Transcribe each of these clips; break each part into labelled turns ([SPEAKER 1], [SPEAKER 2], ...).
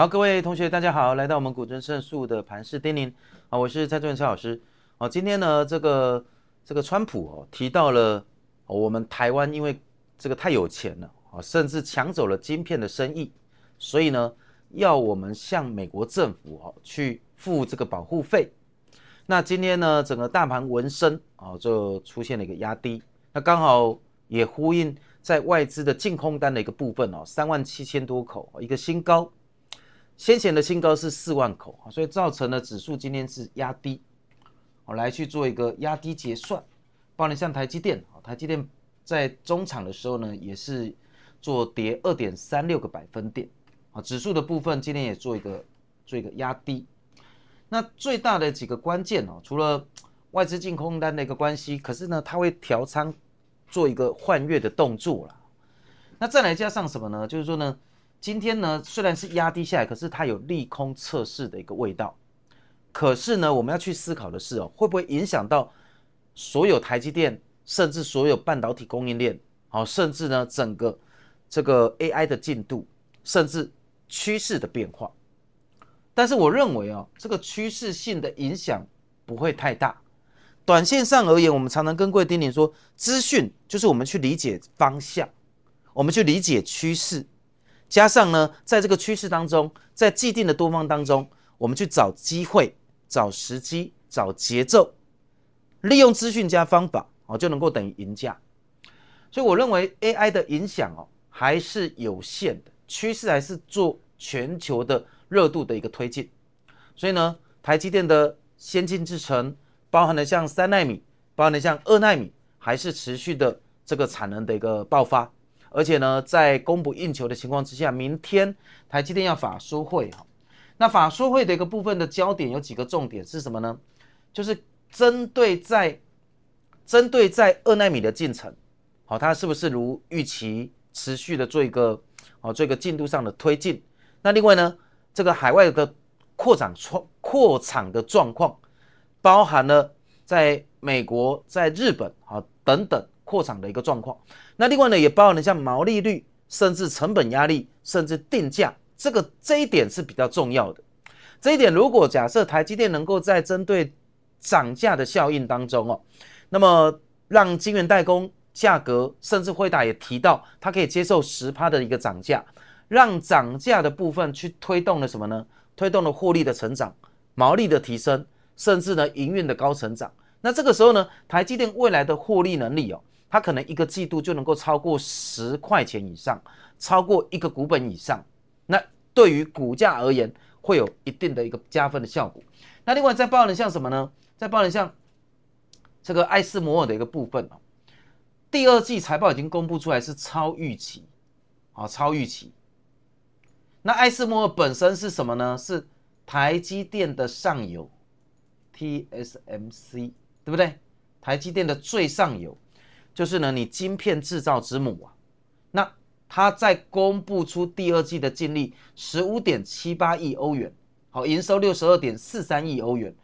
[SPEAKER 1] 好，各位同学，大家好，来到我们古尊胜诉的盘势丁宁，啊，我是蔡俊文蔡老师。啊。今天呢，这个这个川普哦提到了我们台湾，因为这个太有钱了啊，甚至抢走了晶片的生意，所以呢，要我们向美国政府哦去付这个保护费。那今天呢，整个大盘纹身啊，就出现了一个压低。那刚好也呼应在外资的净空单的一个部分哦，三万七千多口一个新高。先前的新高是四万口啊，所以造成了指数今天是压低，我来去做一个压低结算。包你像台积电啊，台积电在中场的时候呢，也是做跌二点三六个百分点啊，指数的部分今天也做一个做一个压低。那最大的几个关键哦，除了外资净空单的一个关系，可是呢，它会调仓做一个换月的动作了。那再来加上什么呢？就是说呢。今天呢，虽然是压低下来，可是它有利空测试的一个味道。可是呢，我们要去思考的是哦，会不会影响到所有台积电，甚至所有半导体供应链，好，甚至呢，整个这个 AI 的进度，甚至趋势的变化。但是我认为哦，这个趋势性的影响不会太大。短线上而言，我们常常跟贵丁玲说，资讯就是我们去理解方向，我们去理解趋势。加上呢，在这个趋势当中，在既定的多方当中，我们去找机会、找时机、找节奏，利用资讯加方法哦，就能够等于赢家。所以我认为 AI 的影响哦还是有限的，趋势还是做全球的热度的一个推进。所以呢，台积电的先进制程，包含了像三纳米，包含了像二纳米，还是持续的这个产能的一个爆发。而且呢，在供不应求的情况之下，明天台积电要法说会哈，那法说会的一个部分的焦点有几个重点是什么呢？就是针对在针对在二纳米的进程，好，它是不是如预期持续的做一个哦，做一个进度上的推进？那另外呢，这个海外的扩展扩厂的状况，包含了在美国、在日本啊等等。扩产的一个状况，那另外呢，也包含了像毛利率，甚至成本压力，甚至定价这个这一点是比较重要的。这一点如果假设台积电能够在针对涨价的效应当中哦，那么让晶圆代工价格，甚至辉达也提到，它可以接受十趴的一个涨价，让涨价的部分去推动了什么呢？推动了获利的成长，毛利的提升，甚至呢营运的高成长。那这个时候呢，台积电未来的获利能力哦。它可能一个季度就能够超过十块钱以上，超过一个股本以上，那对于股价而言会有一定的一个加分的效果。那另外再报了像什么呢？再报了像这个爱斯摩尔的一个部分哦，第二季财报已经公布出来是超预期，啊超预期。那爱斯摩尔本身是什么呢？是台积电的上游，TSMC，对不对？台积电的最上游。就是呢，你晶片制造之母啊，那它在公布出第二季的净利十五点七八亿欧元，好，营收六十二点四三亿欧元，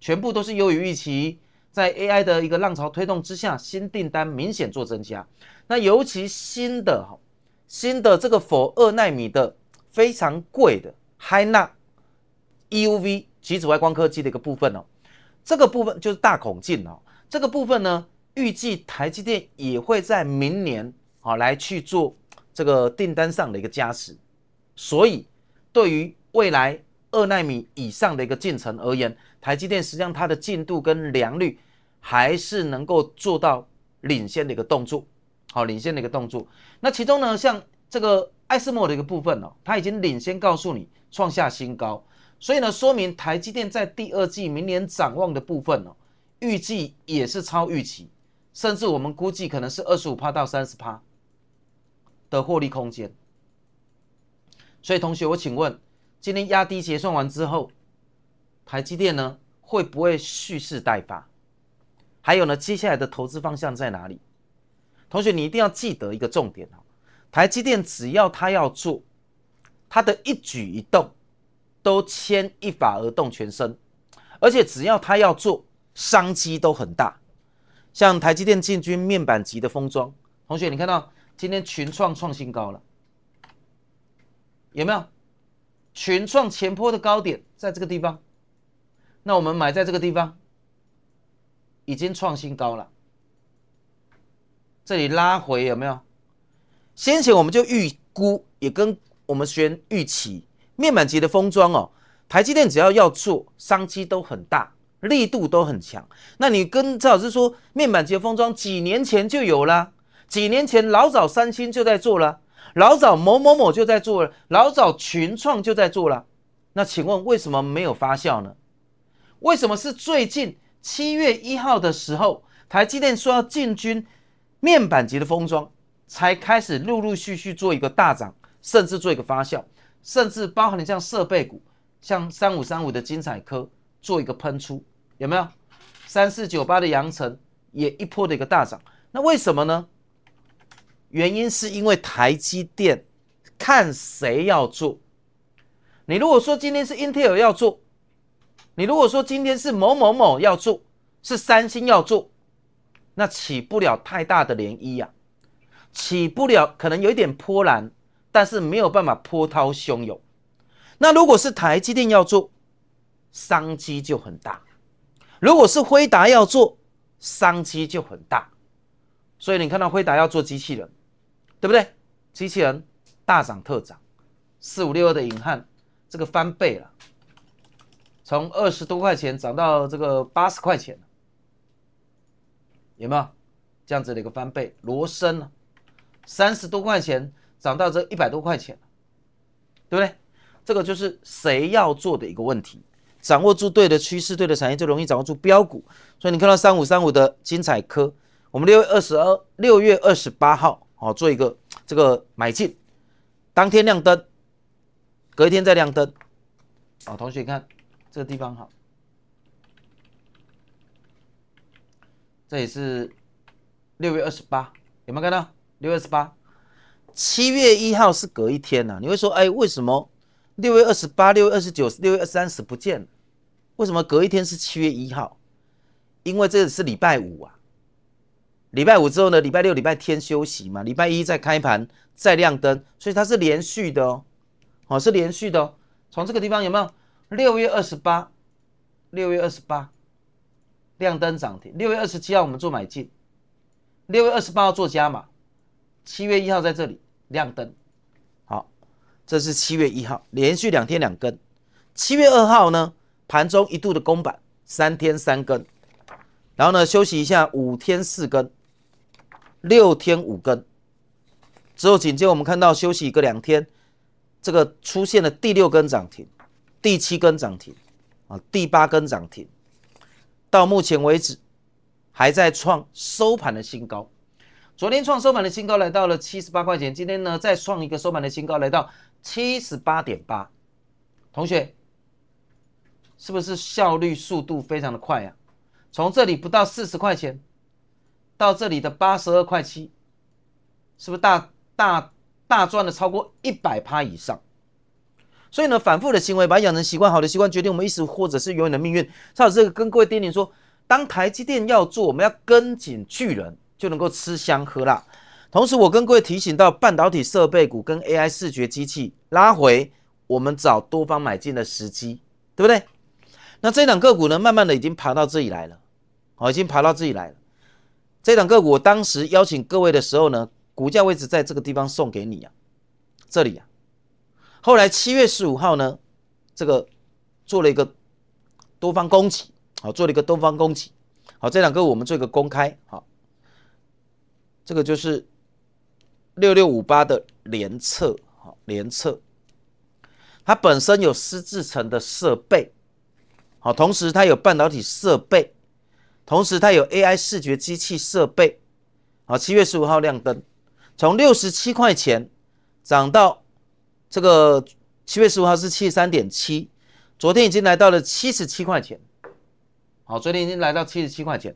[SPEAKER 1] 全部都是优于预期。在 AI 的一个浪潮推动之下，新订单明显做增加。那尤其新的哈，新的这个否厄奈二纳米的非常贵的 High EUV 极紫外光刻机的一个部分哦，这个部分就是大孔径哦，这个部分呢。预计台积电也会在明年啊来去做这个订单上的一个加持，所以对于未来二纳米以上的一个进程而言，台积电实际上它的进度跟良率还是能够做到领先的一个动作，好，领先的一个动作。那其中呢，像这个艾斯莫的一个部分呢，它已经领先告诉你创下新高，所以呢，说明台积电在第二季明年展望的部分呢，预计也是超预期。甚至我们估计可能是二十五趴到三十趴的获利空间，所以同学，我请问，今天压低结算完之后，台积电呢会不会蓄势待发？还有呢，接下来的投资方向在哪里？同学，你一定要记得一个重点哦，台积电只要他要做，他的一举一动都牵一发而动全身，而且只要他要做，商机都很大。像台积电进军面板级的封装，同学，你看到今天群创创新高了，有没有？群创前坡的高点在这个地方，那我们买在这个地方，已经创新高了。这里拉回有没有？先前我们就预估，也跟我们员预期，面板级的封装哦，台积电只要要做，商机都很大。力度都很强。那你跟赵老师说，面板级的封装几年前就有了，几年前老早三星就在做了，老早某某某就在做了，老早群创就在做了。那请问为什么没有发酵呢？为什么是最近七月一号的时候，台积电说要进军面板级的封装，才开始陆陆续续做一个大涨，甚至做一个发酵，甚至包含了像设备股，像三五三五的精彩科。做一个喷出有没有？三四九八的阳晨也一波的一个大涨，那为什么呢？原因是因为台积电看谁要做。你如果说今天是英特尔要做，你如果说今天是某某某要做，是三星要做，那起不了太大的涟漪呀，起不了，可能有一点波澜，但是没有办法波涛汹涌。那如果是台积电要做，商机就很大，如果是辉达要做，商机就很大，所以你看到辉达要做机器人，对不对？机器人大涨特涨，四五六二的影汉，这个翻倍了，从二十多块钱涨到这个八十块钱有没有这样子的一个翻倍？罗森呢，三十多块钱涨到这一百多块钱，对不对？这个就是谁要做的一个问题。掌握住对的趋势，对的产业，就容易掌握住标股。所以你看到三五三五的精彩科，我们六月二十二、六月二十八号，好做一个这个买进，当天亮灯，隔一天再亮灯。哦，同学，你看这个地方好，这里是六月二十八，有没有看到？六月二十八，七月一号是隔一天啊。你会说，哎，为什么六月二十八、六月二十九、六月三十不见了？为什么隔一天是七月一号？因为这是礼拜五啊，礼拜五之后呢，礼拜六、礼拜天休息嘛，礼拜一再开盘、再亮灯，所以它是连续的哦，哦是连续的。哦。从这个地方有没有？六月二十八，六月二十八，亮灯涨停。六月二十七号我们做买进，六月二十八号做加码，七月一号在这里亮灯，好，这是七月一号，连续两天两根。七月二号呢？盘中一度的公板，三天三根，然后呢休息一下，五天四根，六天五根，之后紧接我们看到休息一个两天，这个出现了第六根涨停，第七根涨停啊，第八根涨停，到目前为止还在创收盘的新高，昨天创收盘的新高来到了七十八块钱，今天呢再创一个收盘的新高来到七十八点八，同学。是不是效率速度非常的快呀？从这里不到四十块钱，到这里的八十二块七，是不是大大大赚了超过一百趴以上？所以呢，反复的行为把养成习惯，好的习惯决定我们一时或者是永远的命运。邵老师跟各位叮咛说，当台积电要做，我们要跟紧巨人，就能够吃香喝辣。同时，我跟各位提醒到，半导体设备股跟 AI 视觉机器拉回，我们找多方买进的时机，对不对？那这两个股呢，慢慢的已经爬到这里来了，哦，已经爬到这里来了。这两个股我当时邀请各位的时候呢，股价位置在这个地方送给你啊，这里啊。后来七月十五号呢，这个做了一个多方攻击，好，做了一个多方攻击，好，这两个我们做一个公开，好，这个就是六六五八的联测，好，联测，它本身有施制成的设备。好，同时它有半导体设备，同时它有 AI 视觉机器设备。好，七月十五号亮灯，从六十七块钱涨到这个七月十五号是七十三点七，昨天已经来到了七十七块钱。好，昨天已经来到七十七块钱，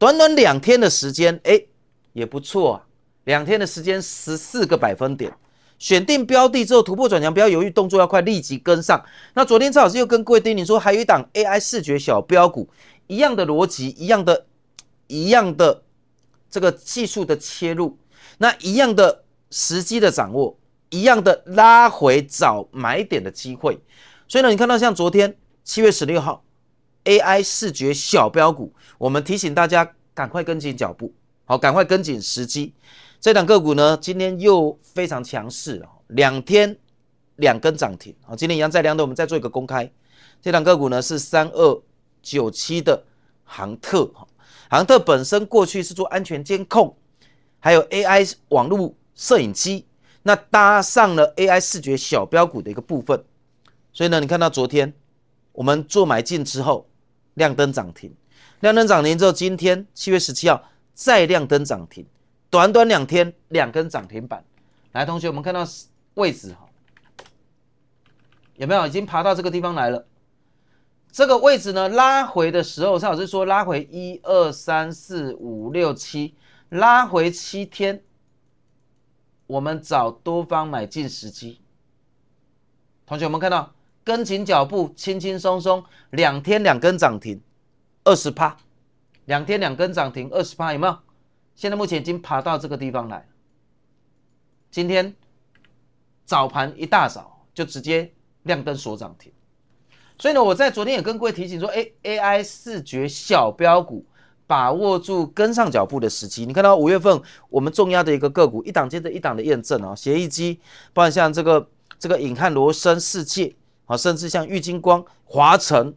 [SPEAKER 1] 短短两天的时间，哎，也不错啊，两天的时间十四个百分点。选定标的之后突破转强，不要犹豫，动作要快，立即跟上。那昨天赵老师又跟各位丁宁说，还有一档 AI 视觉小标股一样的逻辑，一样的，一样的这个技术的切入，那一样的时机的掌握，一样的拉回找买点的机会。所以呢，你看到像昨天七月十六号 AI 视觉小标股，我们提醒大家赶快跟紧脚步，好，赶快跟紧时机。这档个股呢，今天又非常强势哦，两天两根涨停啊！今天一样在两点，我们再做一个公开。这档个股呢是三二九七的航特哈，航特本身过去是做安全监控，还有 AI 网络摄影机，那搭上了 AI 视觉小标股的一个部分。所以呢，你看到昨天我们做买进之后亮灯涨停，亮灯涨停之后，今天七月十七号再亮灯涨停。短短两天，两根涨停板。来，同学，我们看到位置哈，有没有已经爬到这个地方来了？这个位置呢，拉回的时候，蔡老师说拉回一二三四五六七，拉回七天，我们找多方买进时机。同学们看到，跟紧脚步，轻轻松松，两天两根涨停，二十趴。两天两根涨停，二十趴，有没有？现在目前已经爬到这个地方来今天早盘一大早就直接亮灯锁涨停，所以呢，我在昨天也跟各位提醒说，哎，AI 视觉小标股把握住跟上脚步的时机。你看到五月份我们重要的一个个股，一档接着一档的验证啊，协议机，包括像这个这个影汉罗森、世界啊，甚至像玉金光、华晨、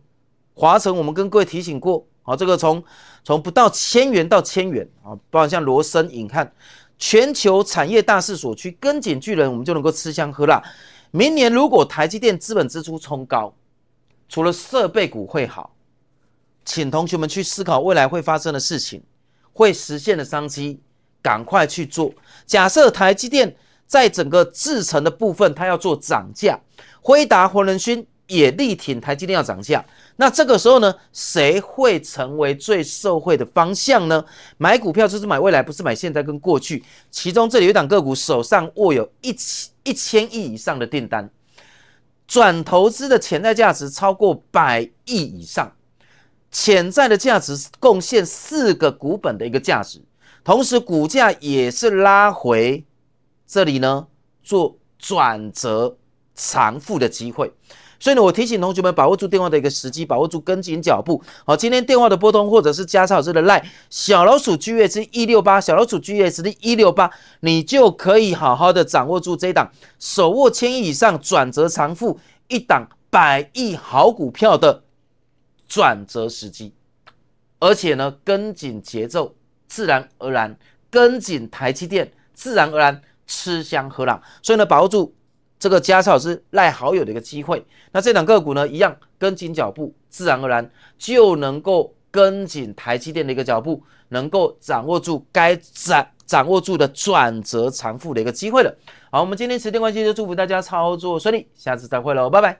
[SPEAKER 1] 华晨，我们跟各位提醒过。啊，这个从从不到千元到千元啊，包括像罗森，你看，全球产业大势所趋，跟紧巨人，我们就能够吃香喝辣。明年如果台积电资本支出冲高，除了设备股会好，请同学们去思考未来会发生的事情，会实现的商机，赶快去做。假设台积电在整个制程的部分，它要做涨价，辉达、黄仁勋也力挺台积电要涨价。那这个时候呢，谁会成为最受惠的方向呢？买股票就是买未来，不是买现在跟过去。其中这里有档个股手上握有一千一千亿以上的订单，转投资的潜在价值超过百亿以上，潜在的价值贡献四个股本的一个价值，同时股价也是拉回这里呢，做转折、偿付的机会。所以呢，我提醒同学们把握住电话的一个时机，把握住跟紧脚步。好，今天电话的拨通或者是加上老师的赖小老鼠 G A S 一六八，小老鼠 G A S 的一六八，你就可以好好的掌握住这一档手握千亿以上转折偿付一档百亿好股票的转折时机，而且呢，跟紧节奏，自然而然跟紧台积电，自然而然吃香喝辣。所以呢，把握住。这个加仓是赖好友的一个机会，那这两个股呢，一样跟紧脚步，自然而然就能够跟紧台积电的一个脚步，能够掌握住该掌掌握住的转折、偿付的一个机会了。好，我们今天时间关系就祝福大家操作顺利，下次再会喽，拜拜。